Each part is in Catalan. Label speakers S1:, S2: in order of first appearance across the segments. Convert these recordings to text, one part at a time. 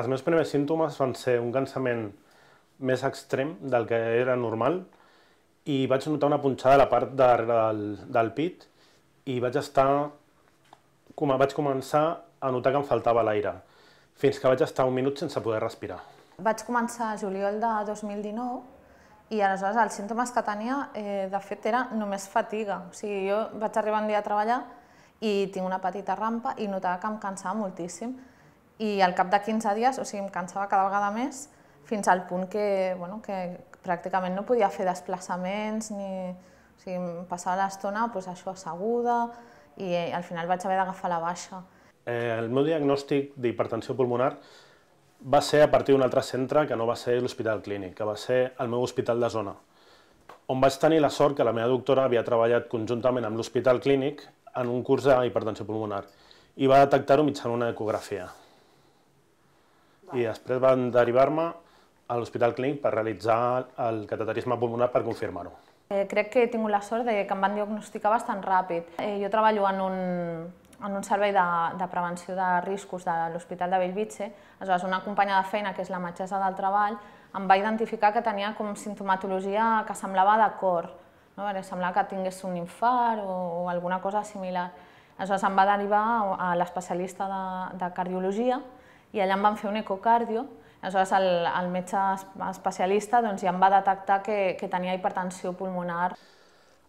S1: Els meus primers símptomes van ser un cansament més extrem del que era normal i vaig notar una punxada a la part de darrere del, del pit i vaig estar... Com, vaig començar a notar que em faltava l'aire, fins que vaig estar un minut sense poder respirar.
S2: Vaig començar a juliol de 2019 i aleshores els símptomes que tenia, eh, de fet, era només fatiga. O sigui, jo vaig arribar un dia a treballar i tinc una petita rampa i notava que em cansava moltíssim i al cap de 15 dies, o sigui, em cansava cada vegada més, fins al punt que, bueno, que pràcticament no podia fer desplaçaments, ni... o sigui, em passava l'estona doncs, això asseguda, i eh, al final vaig haver d'agafar la baixa.
S1: Eh, el meu diagnòstic d'hipertensió pulmonar va ser a partir d'un altre centre que no va ser l'Hospital Clínic, que va ser el meu hospital de zona, on vaig tenir la sort que la meva doctora havia treballat conjuntament amb l'Hospital Clínic en un curs d'hipertensió pulmonar i va detectar-ho mitjançant una ecografia i després van derivar-me a l'Hospital Clínic per realitzar el cateterisme pulmonar per confirmar-ho.
S2: Eh, crec que he tingut la sort de que em van diagnosticar bastant ràpid. Eh, jo treballo en un, en un servei de, de prevenció de riscos de l'Hospital de Bellvitge. Aleshores, una companya de feina, que és la metgessa del treball, em va identificar que tenia com sintomatologia que semblava de cor. No? Perquè semblava que tingués un infart o, o alguna cosa similar. Aleshores, em va derivar a l'especialista de, de cardiologia, i allà em van fer un ecocardio, Aleshores, el, el metge especialista doncs, ja em va detectar que, que tenia hipertensió pulmonar.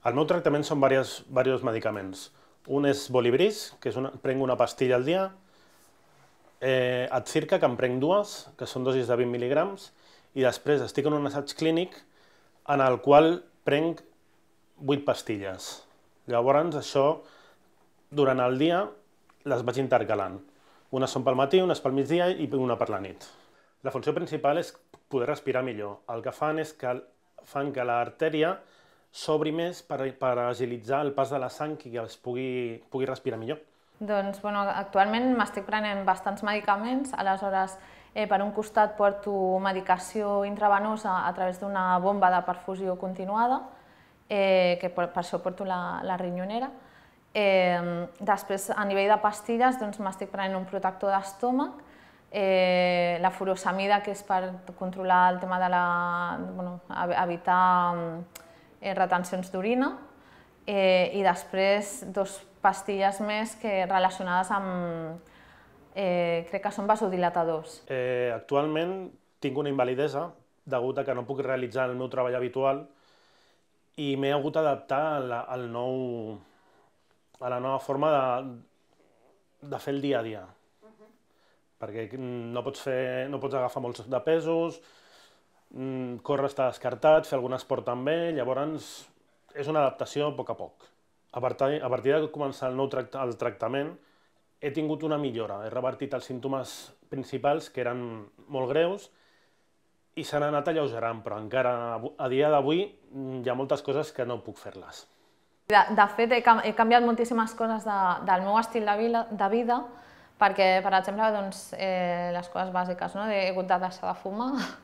S1: El meu tractament són diversos medicaments. Un és Bolibris, que és una, prenc una pastilla al dia, eh, et circa, que en prenc dues, que són dosis de 20 mil·lígrams, i després estic en un assaig clínic en el qual prenc 8 pastilles. Llavors, això, durant el dia, les vaig intercalant. Unes són pel matí, unes pel migdia i una per la nit. La funció principal és poder respirar millor. El que fan és que fan que l'artèria s'obri més per, per agilitzar el pas de la sang i que es pugui, pugui respirar millor.
S2: Doncs, bueno, actualment m'estic prenent bastants medicaments, aleshores eh, per un costat porto medicació intravenosa a través d'una bomba de perfusió continuada, eh, que per, per això porto la, la rinyonera, Eh, després, a nivell de pastilles, doncs, m'estic prenent un protector d'estómac, eh, la furosamida, que és per controlar el tema de la... Bueno, evitar mm, eh, retencions d'orina, eh, i després dos pastilles més que relacionades amb... Eh, crec que són vasodilatadors.
S1: Eh, actualment tinc una invalidesa degut a que no puc realitzar el meu treball habitual i m'he hagut d'adaptar al nou a la nova forma de, de fer el dia a dia. Uh -huh. Perquè no pots, fer, no pots agafar molts de pesos, mm, córrer està descartat, fer algun esport també, llavors és una adaptació a poc a poc. A partir, a partir de començar el nou tract, el tractament, he tingut una millora. He revertit els símptomes principals, que eren molt greus, i s'han anat alleugerant, però encara a dia d'avui mm, hi ha moltes coses que no puc fer-les.
S2: De, de fet, he, he canviat moltíssimes coses de, del meu estil de, vida, de vida perquè, per exemple, doncs, eh, les coses bàsiques, no? he hagut de deixar de fumar,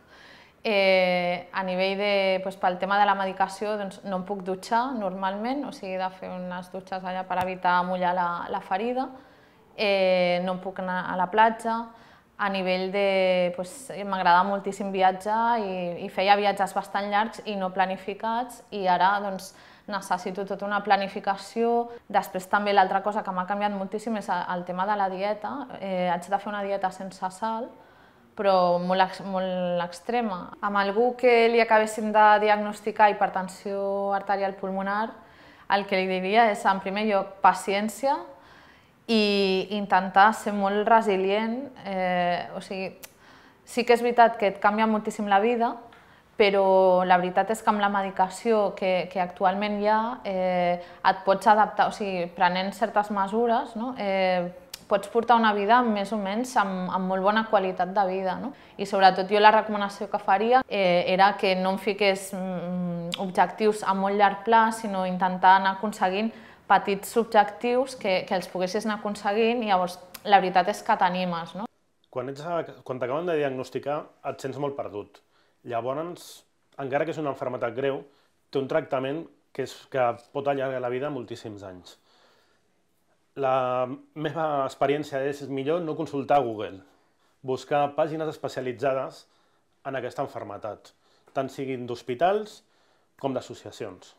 S2: Eh, a nivell de, doncs, pel tema de la medicació, doncs, no em puc dutxar normalment, o sigui, de fer unes dutxes allà per evitar mullar la, la ferida, eh, no em puc anar a la platja, a nivell de... Pues, M'agradava moltíssim viatjar i, i feia viatges bastant llargs i no planificats i ara doncs, necessito tota una planificació. Després també l'altra cosa que m'ha canviat moltíssim és el tema de la dieta. Eh, haig de fer una dieta sense sal, però molt, molt extrema. Amb algú que li acabéssim de diagnosticar hipertensió arterial pulmonar, el que li diria és, en primer lloc, paciència, i intentar ser molt resilient, eh, o sigui, sí que és veritat que et canvia moltíssim la vida, però la veritat és que amb la medicació que, que actualment hi ha eh, et pots adaptar, o sigui, prenent certes mesures, no? eh, pots portar una vida més o menys amb, amb molt bona qualitat de vida. No? I sobretot jo la recomanació que faria eh, era que no em fiqués mm, objectius a molt llarg pla, sinó intentar anar aconseguint petits objectius que, que els poguessis anar aconseguint i llavors la veritat és que t'animes, no?
S1: Quan, ets a, quan t'acaben de diagnosticar et sents molt perdut. Llavors, encara que és una malaltia greu, té un tractament que, és, que pot allargar la vida moltíssims anys. La meva experiència és millor no consultar Google, buscar pàgines especialitzades en aquesta enfermetat, tant siguin d'hospitals com d'associacions.